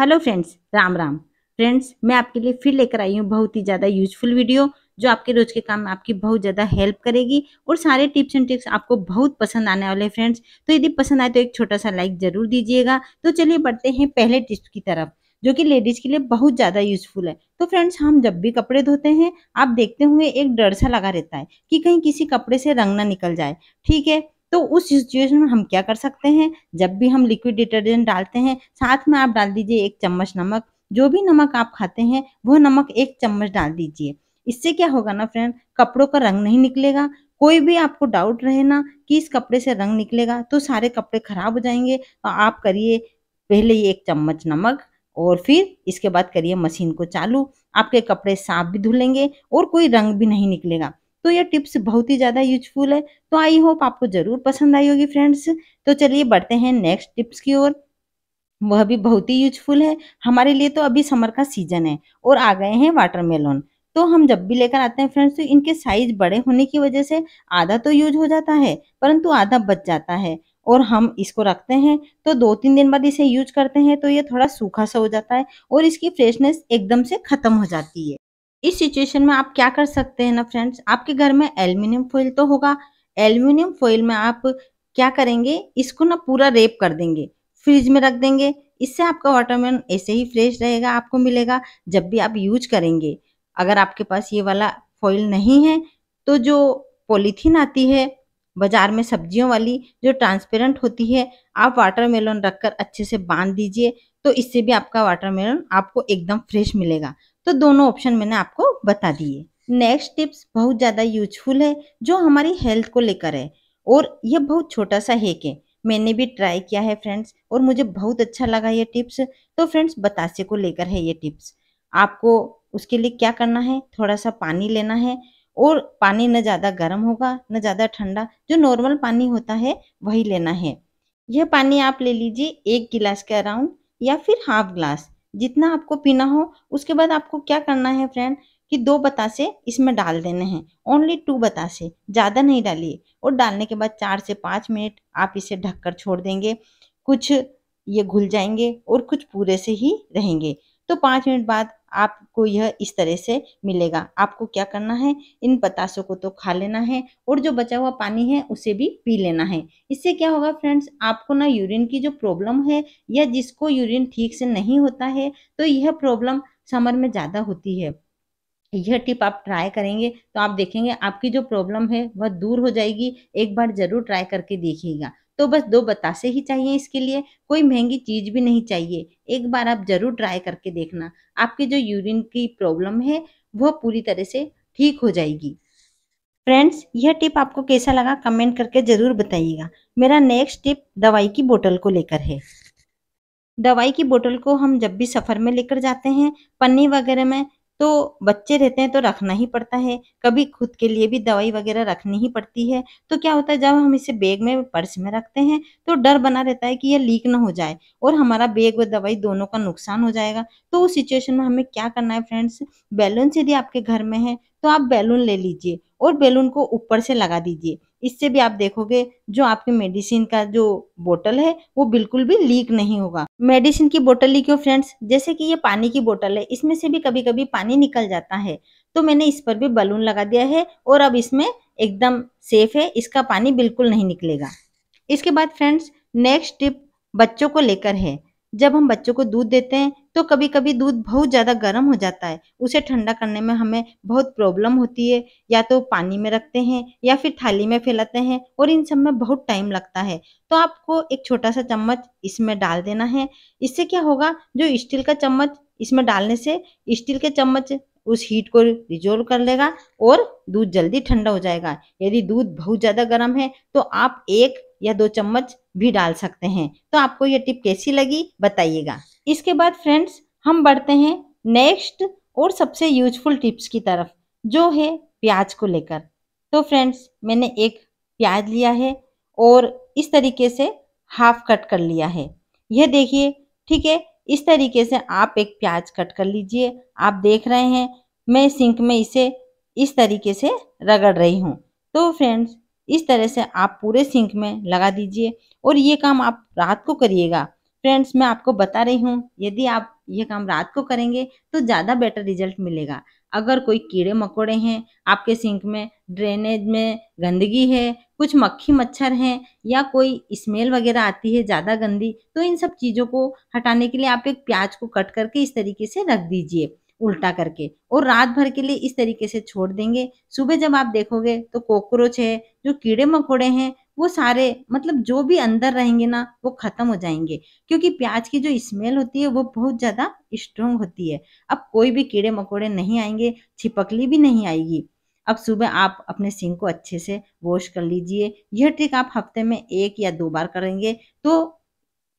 hello friends Ram Ram friends मैं आपके लिए फिर लेकर आई हूँ बहुत ही ज़्यादा यूजफुल वीडियो जो आपके रोज के काम में आपकी बहुत ज़्यादा हेल्प करेगी और सारे टिप्स एंड ट्रिक्स आपको बहुत पसंद आने वाले हैं फ्रेंड्स तो यदि पसंद आए तो एक छोटा सा लाइक ज़रूर दीजिएगा तो चलिए बढ़ते हैं पहले टिप्स की तरफ जो कि लेडीज़ के लिए बहुत ज़्यादा यूजफुल है तो फ्रेंड्स हम जब भी कपड़े धोते हैं आप देखते हुए एक डर सा लगा रहता है कि कहीं किसी कपड़े से रंग ना निकल जाए ठीक है तो उस सिचुएशन में हम क्या कर सकते हैं जब भी हम लिक्विड डिटर्जेंट डालते हैं साथ में आप डाल दीजिए एक चम्मच नमक जो भी नमक आप खाते हैं वो नमक एक चम्मच डाल दीजिए इससे क्या होगा ना फ्रेंड कपड़ों का रंग नहीं निकलेगा कोई भी आपको डाउट रहे ना कि इस कपड़े से रंग निकलेगा तो सारे कपड़े खराब हो जाएंगे तो आप करिए पहले ये एक चम्मच नमक और फिर इसके बाद करिए मशीन को चालू आपके कपड़े साफ भी धुलेंगे और कोई रंग भी नहीं निकलेगा तो यह टिप्स बहुत ही ज़्यादा यूजफुल है तो आई होप आपको ज़रूर पसंद आई होगी फ्रेंड्स तो चलिए बढ़ते हैं नेक्स्ट टिप्स की ओर वह भी बहुत ही यूजफुल है हमारे लिए तो अभी समर का सीजन है और आ गए हैं वाटरमेलन तो हम जब भी लेकर आते हैं फ्रेंड्स तो इनके साइज बड़े होने की वजह से आधा तो यूज हो जाता है परंतु आधा बच जाता है और हम इसको रखते हैं तो दो तीन दिन बाद इसे यूज करते हैं तो ये थोड़ा सूखा सा हो जाता है और इसकी फ्रेशनेस एकदम से ख़त्म हो जाती है इस सिचुएशन में आप क्या कर सकते हैं ना फ्रेंड्स आपके घर में एल्यूमिनियम फॉइल तो होगा एल्यूमिनियम फॉइल में आप क्या करेंगे इसको ना पूरा रेप कर देंगे फ्रिज में रख देंगे इससे आपका वाटरमेलन ऐसे ही फ्रेश रहेगा आपको मिलेगा जब भी आप यूज करेंगे अगर आपके पास ये वाला फॉइल नहीं है तो जो पॉलीथीन आती है बाजार में सब्जियों वाली जो ट्रांसपेरेंट होती है आप वाटरमेलन रखकर अच्छे से बांध दीजिए तो इससे भी आपका वाटरमेलन आपको एकदम फ्रेश मिलेगा तो दोनों ऑप्शन मैंने आपको बता दिए नेक्स्ट टिप्स बहुत ज़्यादा यूजफुल है जो हमारी हेल्थ को लेकर है और यह बहुत छोटा सा हैक है मैंने भी ट्राई किया है फ्रेंड्स और मुझे बहुत अच्छा लगा ये टिप्स तो फ्रेंड्स बतासे को लेकर है ये टिप्स आपको उसके लिए क्या करना है थोड़ा सा पानी लेना है और पानी न ज़्यादा गर्म होगा न ज़्यादा ठंडा जो नॉर्मल पानी होता है वही लेना है यह पानी आप ले लीजिए एक गिलास के अराउंड या फिर हाफ ग्लास जितना आपको पीना हो उसके बाद आपको क्या करना है फ्रेंड कि दो बतासे इसमें डाल देने हैं ओनली टू बतासे ज़्यादा नहीं डालिए और डालने के बाद चार से पाँच मिनट आप इसे ढककर छोड़ देंगे कुछ ये घुल जाएंगे और कुछ पूरे से ही रहेंगे तो पाँच मिनट बाद आपको यह इस तरह से मिलेगा आपको क्या करना है इन पतासों को तो खा लेना है और जो बचा हुआ पानी है उसे भी पी लेना है इससे क्या होगा फ्रेंड्स आपको ना यूरिन की जो प्रॉब्लम है या जिसको यूरिन ठीक से नहीं होता है तो यह प्रॉब्लम समर में ज़्यादा होती है यह टिप आप ट्राई करेंगे तो आप देखेंगे आपकी जो प्रॉब्लम है वह दूर हो जाएगी एक बार ज़रूर ट्राई करके देखिएगा तो बस दो बतासे ही चाहिए इसके लिए कोई महंगी चीज़ भी नहीं चाहिए एक बार आप ज़रूर ट्राई करके देखना आपकी जो यूरिन की प्रॉब्लम है वह पूरी तरह से ठीक हो जाएगी फ्रेंड्स यह टिप आपको कैसा लगा कमेंट करके ज़रूर बताइएगा मेरा नेक्स्ट टिप दवाई की बोतल को लेकर है दवाई की बोतल को हम जब भी सफ़र में लेकर जाते हैं पन्नी वगैरह में तो बच्चे रहते हैं तो रखना ही पड़ता है कभी खुद के लिए भी दवाई वगैरह रखनी ही पड़ती है तो क्या होता है जब हम इसे बैग में पर्स में रखते हैं तो डर बना रहता है कि यह लीक ना हो जाए और हमारा बैग व दवाई दोनों का नुकसान हो जाएगा तो उस सिचुएशन में हमें क्या करना है फ्रेंड्स बैलून यदि आपके घर में है तो आप बैलून ले लीजिए और बैलून को ऊपर से लगा दीजिए इससे भी आप देखोगे जो आपके मेडिसिन का जो बोतल है वो बिल्कुल भी लीक नहीं होगा मेडिसिन की बोतल लीक हो फ्रेंड्स जैसे कि ये पानी की बोतल है इसमें से भी कभी कभी पानी निकल जाता है तो मैंने इस पर भी बलून लगा दिया है और अब इसमें एकदम सेफ है इसका पानी बिल्कुल नहीं निकलेगा इसके बाद फ्रेंड्स नेक्स्ट टिप बच्चों को लेकर है जब हम बच्चों को दूध देते हैं तो कभी कभी दूध बहुत ज़्यादा गर्म हो जाता है उसे ठंडा करने में हमें बहुत प्रॉब्लम होती है या तो पानी में रखते हैं या फिर थाली में फैलाते हैं और इन सब में बहुत टाइम लगता है तो आपको एक छोटा सा चम्मच इसमें डाल देना है इससे क्या होगा जो स्टील का चम्मच इसमें डालने से स्टील के चम्मच उस हीट को रिजोल्व कर लेगा और दूध जल्दी ठंडा हो जाएगा यदि दूध बहुत ज़्यादा गर्म है तो आप एक या दो चम्मच भी डाल सकते हैं तो आपको ये टिप कैसी लगी बताइएगा इसके बाद फ्रेंड्स हम बढ़ते हैं नेक्स्ट और सबसे यूजफुल टिप्स की तरफ जो है प्याज को लेकर तो फ्रेंड्स मैंने एक प्याज लिया है और इस तरीके से हाफ कट कर लिया है यह देखिए ठीक है इस तरीके से आप एक प्याज कट कर लीजिए आप देख रहे हैं मैं सिंक में इसे इस तरीके से रगड़ रही हूँ तो फ्रेंड्स इस तरह से आप पूरे सिंक में लगा दीजिए और ये काम आप रात को करिएगा फ्रेंड्स मैं आपको बता रही हूँ यदि आप ये काम रात को करेंगे तो ज़्यादा बेटर रिजल्ट मिलेगा अगर कोई कीड़े मकोड़े हैं आपके सिंक में ड्रेनेज में गंदगी है कुछ मक्खी मच्छर हैं या कोई स्मेल वगैरह आती है ज़्यादा गंदी तो इन सब चीज़ों को हटाने के लिए आप एक प्याज को कट करके इस तरीके से रख दीजिए उल्टा करके और रात भर के लिए इस तरीके से छोड़ देंगे सुबह जब आप देखोगे तो कॉकरोच है जो कीड़े मकोड़े हैं वो सारे मतलब जो भी अंदर रहेंगे ना वो ख़त्म हो जाएंगे क्योंकि प्याज की जो स्मेल होती है वो बहुत ज़्यादा स्ट्रोंग होती है अब कोई भी कीड़े मकोड़े नहीं आएंगे छिपकली भी नहीं आएगी अब सुबह आप अपने सिंह को अच्छे से वॉश कर लीजिए यह ट्रिक आप हफ्ते में एक या दो बार करेंगे तो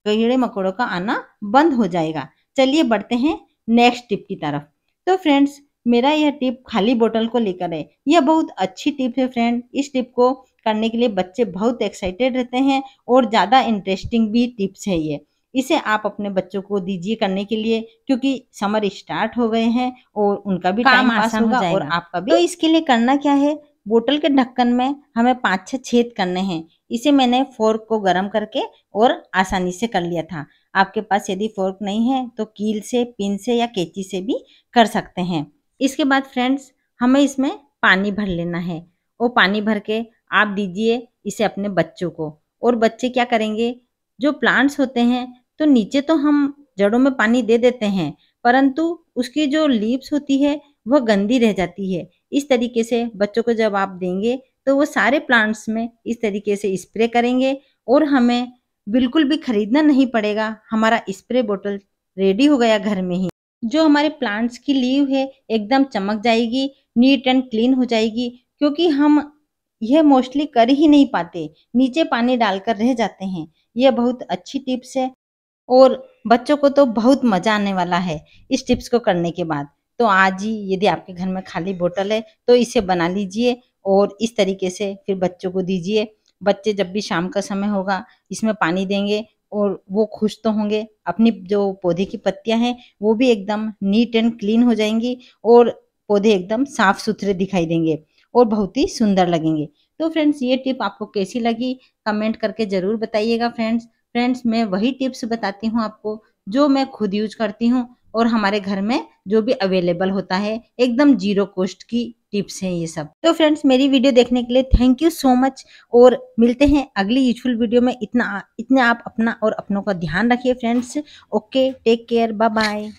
कीड़े मकोड़ों का आना बंद हो जाएगा चलिए बढ़ते हैं नेक्स्ट टिप की तरफ तो फ्रेंड्स मेरा यह टिप खाली बोतल को लेकर है यह बहुत अच्छी टिप है फ्रेंड इस टिप को करने के लिए बच्चे बहुत एक्साइटेड रहते हैं और ज़्यादा इंटरेस्टिंग भी टिप्स है ये इसे आप अपने बच्चों को दीजिए करने के लिए क्योंकि समर स्टार्ट हो गए हैं और उनका भी टाइम पास होगा हो और आपका भी तो इसके लिए करना क्या है बोतल के ढक्कन में हमें पाँच छः छेद करने हैं इसे मैंने फोर्क को गर्म करके और आसानी से कर लिया था आपके पास यदि फोर्क नहीं है तो कील से पिन से या कैची से भी कर सकते हैं इसके बाद फ्रेंड्स हमें इसमें पानी भर लेना है वो पानी भर के आप दीजिए इसे अपने बच्चों को और बच्चे क्या करेंगे जो प्लांट्स होते हैं तो नीचे तो हम जड़ों में पानी दे देते हैं परंतु उसकी जो लीव्स होती है वह गंदी रह जाती है इस तरीके से बच्चों को जब आप देंगे तो वो सारे प्लांट्स में इस तरीके से स्प्रे करेंगे और हमें बिल्कुल भी खरीदना नहीं पड़ेगा हमारा स्प्रे बोतल रेडी हो गया घर में ही जो हमारे प्लांट्स की लीव है एकदम चमक जाएगी नीट एंड क्लीन हो जाएगी क्योंकि हम यह मोस्टली कर ही नहीं पाते नीचे पानी डालकर रह जाते हैं यह बहुत अच्छी टिप्स है और बच्चों को तो बहुत मजा आने वाला है इस टिप्स को करने के बाद तो आज ही यदि आपके घर में खाली बोतल है तो इसे बना लीजिए और इस तरीके से फिर बच्चों को दीजिए बच्चे जब भी शाम का समय होगा इसमें पानी देंगे और वो खुश तो होंगे अपनी जो पौधे की पत्तियां हैं वो भी एकदम नीट एंड क्लीन हो जाएंगी और पौधे एकदम साफ सुथरे दिखाई देंगे और बहुत ही सुंदर लगेंगे तो फ्रेंड्स ये टिप आपको कैसी लगी कमेंट करके ज़रूर बताइएगा फ्रेंड्स फ्रेंड्स मैं वही टिप्स बताती हूँ आपको जो मैं खुद यूज करती हूँ और हमारे घर में जो भी अवेलेबल होता है एकदम जीरो कॉस्ट की टिप्स हैं ये सब तो फ्रेंड्स मेरी वीडियो देखने के लिए थैंक यू सो मच और मिलते हैं अगली यूजफुल वीडियो में इतना इतने आप अपना और अपनों का ध्यान रखिए friends okay take care bye bye